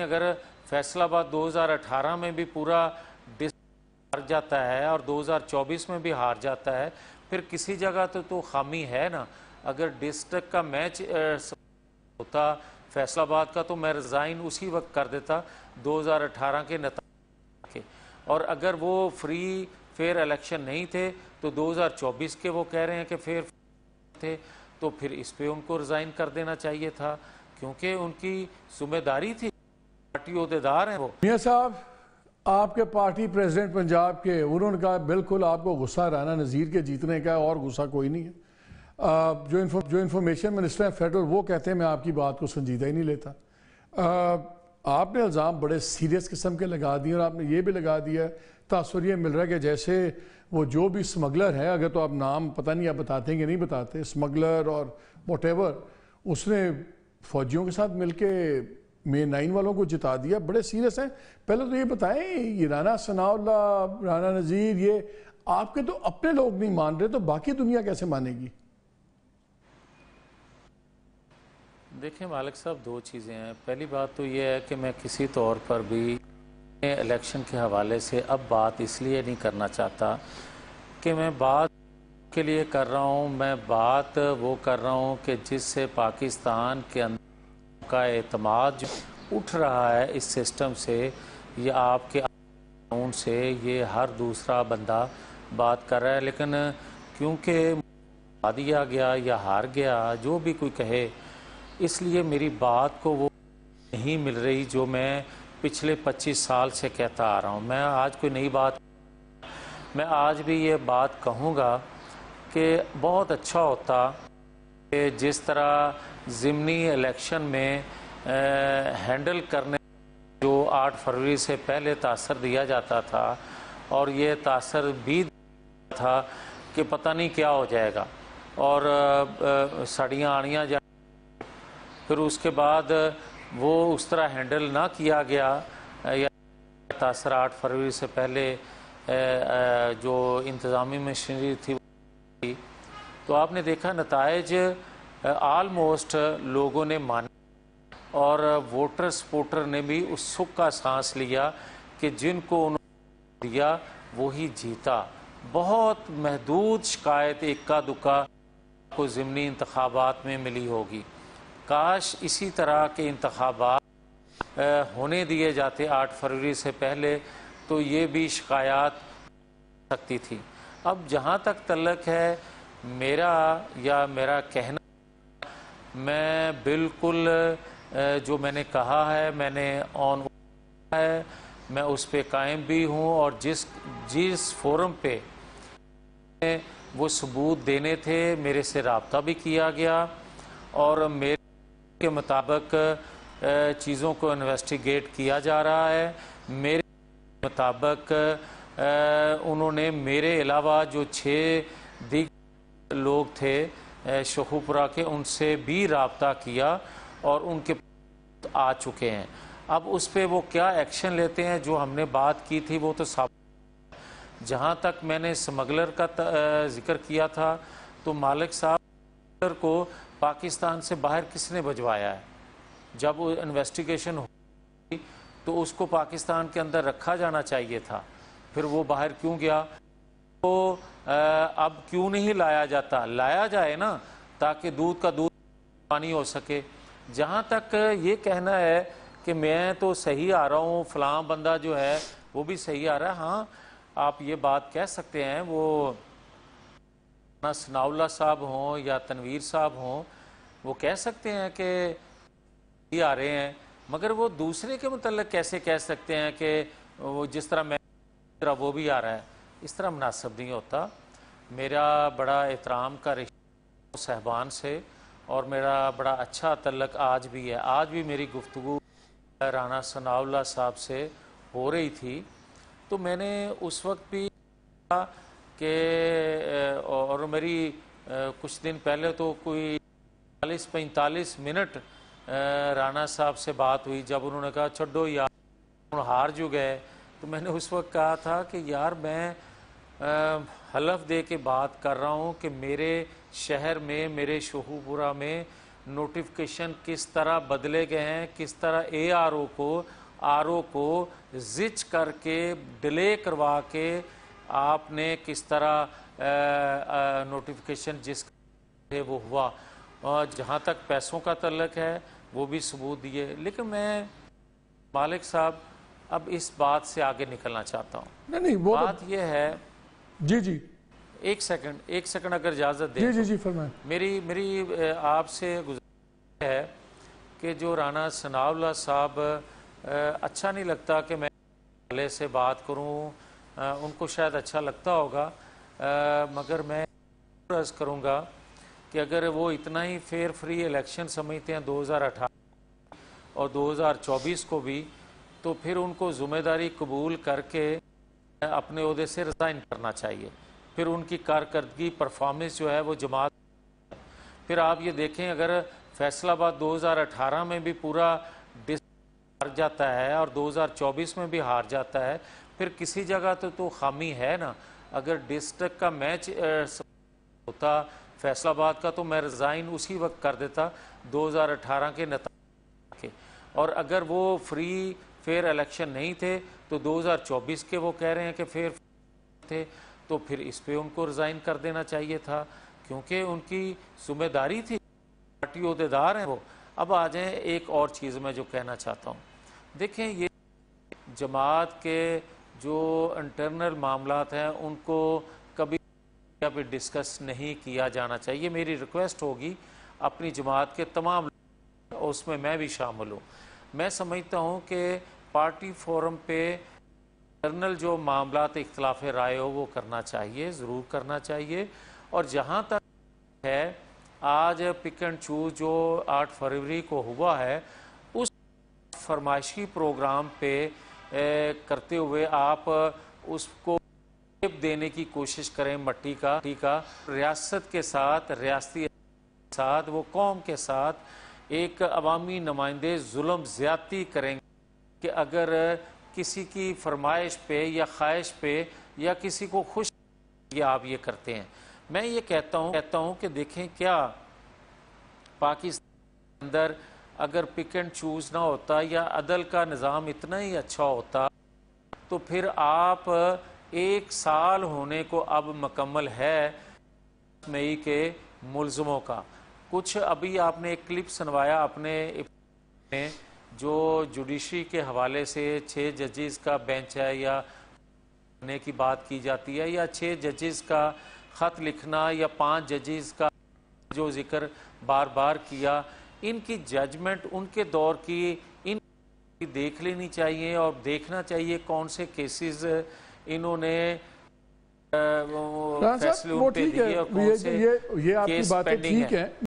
अगर फैसलाबाद 2018 में भी पूरा हार जाता है और 2024 में भी हार जाता है फिर किसी जगह तो तो खामी है ना अगर डिस्ट्रिक्ट का मैच होता फैसलाबाद का तो मैं रिज़ाइन उसी वक्त कर देता 2018 के नतीजे और अगर वो फ्री फेयर इलेक्शन नहीं थे तो 2024 के वो कह रहे हैं कि फेयर थे तो फिर इस पर उनको रिज़ाइन कर देना चाहिए था क्योंकि उनकी जिम्मेदारी थी पार्टी अहदेदार हैं वो मियाँ साहब आपके पार्टी प्रेसिडेंट पंजाब के उन्होंने कहा बिल्कुल आपको गुस्सा रहना नज़ीर के जीतने का और गुस्सा कोई नहीं है आ, जो इन्फो, जो इन्फॉर्मेशन मिनिस्टर हैं फेडरल वो कहते हैं मैं आपकी बात को संजीदा ही नहीं लेता आ, आपने इल्ज़ाम बड़े सीरियस किस्म के लगा दिए और आपने ये भी लगा दिया तासर यह मिल रहा है कि जैसे वो जो भी स्मगलर है अगर तो आप नाम पता नहीं आप बताते हैं कि नहीं बताते स्मगलर और वट उसने फौजियों के साथ मिल के में नाइन वालों को जिता दिया बड़े सीरियस हैं पहले तो ये बताएं ये राना सनाउल्ला राना नज़ीर ये आपके तो अपने लोग नहीं मान रहे तो बाकी दुनिया कैसे मानेगी देखें मालिक साहब दो चीज़ें हैं पहली बात तो ये है कि मैं किसी तौर पर भी इलेक्शन के हवाले से अब बात इसलिए नहीं करना चाहता कि मैं बात के लिए कर रहा हूँ मैं बात वो कर रहा हूँ कि जिससे पाकिस्तान के अंदर का अतमाद उठ रहा है इस सिस्टम से या आपके अकाउंट से ये हर दूसरा बंदा बात कर रहा है लेकिन क्योंकि दिया गया या हार गया जो भी कोई कहे इसलिए मेरी बात को वो नहीं मिल रही जो मैं पिछले 25 साल से कहता आ रहा हूँ मैं आज कोई नई बात मैं आज भी ये बात कहूँगा कि बहुत अच्छा होता जिस तरह ज़िमनी इलेक्शन में आ, हैंडल करने जो 8 फरवरी से पहले तासर दिया जाता था और ये तासर भी था कि पता नहीं क्या हो जाएगा और सड़ियाँ आनियाँ जा फिर उसके बाद वो उस तरह हैंडल ना किया गया या तासर आठ फरवरी से पहले जो इंतज़ामी मशीनरी थी तो आपने देखा नतज आलमोस्ट लोगों ने माना और वोटर सपोर्टर ने भी उस सुख का सांस लिया कि जिनको उन्होंने दिया वही जीता बहुत महदूद शिकायत इक्का दुक्का को ज़मनी इंतबात में मिली होगी काश इसी तरह के इंतबात होने दिए जाते आठ फरवरी से पहले तो ये भी शिकायत सकती थी अब जहाँ तक तलक है मेरा या मेरा कहना मैं बिल्कुल जो मैंने कहा है मैंने ऑन है मैं उस पर कायम भी हूँ और जिस जिस फोरम पे वो सबूत देने थे मेरे से रबता भी किया गया और मेरे के मुताबिक चीज़ों को इन्वेस्टिगेट किया जा रहा है मेरे मुताबिक उन्होंने मेरे अलावा जो छः दिग लोग थे शहूपुरा के उनसे भी रबता किया और उनके आ चुके हैं अब उस पर वो क्या एक्शन लेते हैं जो हमने बात की थी वो तो जहाँ तक मैंने स्मगलर का जिक्र किया था तो मालिक साहब को पाकिस्तान से बाहर किसने भजवाया है जब इन्वेस्टिगेशन हो तो उसको पाकिस्तान के अंदर रखा जाना चाहिए था फिर वो बाहर क्यों गया तो अब क्यों नहीं लाया जाता लाया जाए ना ताकि दूध का दूध पानी हो सके जहाँ तक ये कहना है कि मैं तो सही आ रहा हूँ फलां बंदा जो है वो भी सही आ रहा है हाँ आप ये बात कह सकते हैं वो ना सनाउल्ला साहब हों या तनवीर साहब हों वो कह सकते हैं कि ये आ रहे हैं मगर वो दूसरे के मतलब कैसे कह सकते हैं कि वो जिस तरह मैं वो भी आ रहा है इस तरह मुनासिब नहीं होता मेरा बड़ा एहतराम का रिश्ता साहबान से और मेरा बड़ा अच्छा तलक आज भी है आज भी मेरी गुफ्तु राना सनाउल्ला साहब से हो रही थी तो मैंने उस वक्त भी कि और मेरी कुछ दिन पहले तो कोई चालीस पैंतालीस मिनट राणा साहब से बात हुई जब उन्होंने कहा छोड़ो यार हार जो गए तो मैंने उस वक्त कहा था कि यार मैं आ, हलफ दे के बात कर रहा हूँ कि मेरे शहर में मेरे शहूपुरा में नोटिफिकेशन किस तरह बदले गए हैं किस तरह ए आर ओ को आर ओ को जिच करके डिले करवा के आपने किस तरह आ, आ, नोटिफिकेशन जिस है वो हुआ और जहाँ तक पैसों का तलक है वो भी सबूत दिए लेकिन मैं मालिक साहब अब इस बात से आगे निकलना चाहता हूँ नहीं नहीं वो तो- बात तो... यह है जी जी एक सेकंड एक सेकंड अगर इजाजत दे जी जी तो। जी फरमाए मेरी मेरी आपसे गुजार है कि जो राना सनावला साहब अच्छा नहीं लगता कि मैं पहले से बात करूं उनको शायद अच्छा लगता होगा मगर मैं अर्ज करूंगा कि अगर वो इतना ही फेयर फ्री इलेक्शन समझते हैं 2018 और 2024 को भी तो फिर उनको ज़िम्मेदारी कबूल करके अपने अहदे से रिज़ाइन करना चाहिए फिर उनकी कारकर्दगी परफॉर्मेंस जो है वो जमात फिर आप ये देखें अगर फैसलाबाद 2018 में भी पूरा डिस हार जाता है और 2024 में भी हार जाता है फिर किसी जगह तो तो खामी है ना अगर डिस्ट्रिक्ट का मैच होता फैसलाबाद का तो मैं रिज़ाइन उसी वक्त कर देता 2018 के नतीजे और अगर वो फ्री फेयर इलेक्शन नहीं थे तो 2024 के वो कह रहे हैं कि फेयर थे तो फिर इस पे उनको रिज़ाइन कर देना चाहिए था क्योंकि उनकी जिम्मेदारी थी पार्टी अहदेदार हैं वो अब आ जाए एक और चीज़ मैं जो कहना चाहता हूँ देखें ये जमात के जो इंटरनल मामला हैं उनको कभी पे डिस्कस नहीं किया जाना चाहिए मेरी रिक्वेस्ट होगी अपनी जमात के तमाम उसमें मैं भी शामिल हूँ मैं समझता हूँ कि पार्टी फोरम पे जनरल जो मामला इख्तलाफ राय हो वो करना चाहिए ज़रूर करना चाहिए और जहाँ तक है आज पिक एंड चूज जो 8 फरवरी को हुआ है उस फरमाइशी प्रोग्राम पे ए, करते हुए आप उसको देने की कोशिश करें मट्टी का टीका रियासत के साथ रियाती साथ वो कौम के साथ एक अवामी नुमाइंदे जुल्म ज्यादती करेंगे कि अगर किसी की फरमाइश पे या ख्वाहिश पे या किसी को खुश या आप ये करते हैं मैं ये कहता हूँ कहता हूँ कि देखें क्या पाकिस्तान अंदर अगर पिक एंड चूज ना होता या अदल का निज़ाम इतना ही अच्छा होता तो फिर आप एक साल होने को अब मकम्मल है मई के मुलजमों का कुछ अभी आपने एक क्लिप सुनवाया अपने जो जुडिशरी के हवाले से छः जजेस का बेंच है या होने की बात की जाती है या छः जजेस का ख़त लिखना या पांच जजेस का जो जिक्र बार बार किया इनकी जजमेंट उनके दौर की इन देख लेनी चाहिए और देखना चाहिए कौन से केसेस इन्होंने फैसले दिए और कौन से ये, ये आपकी बातें ठीक है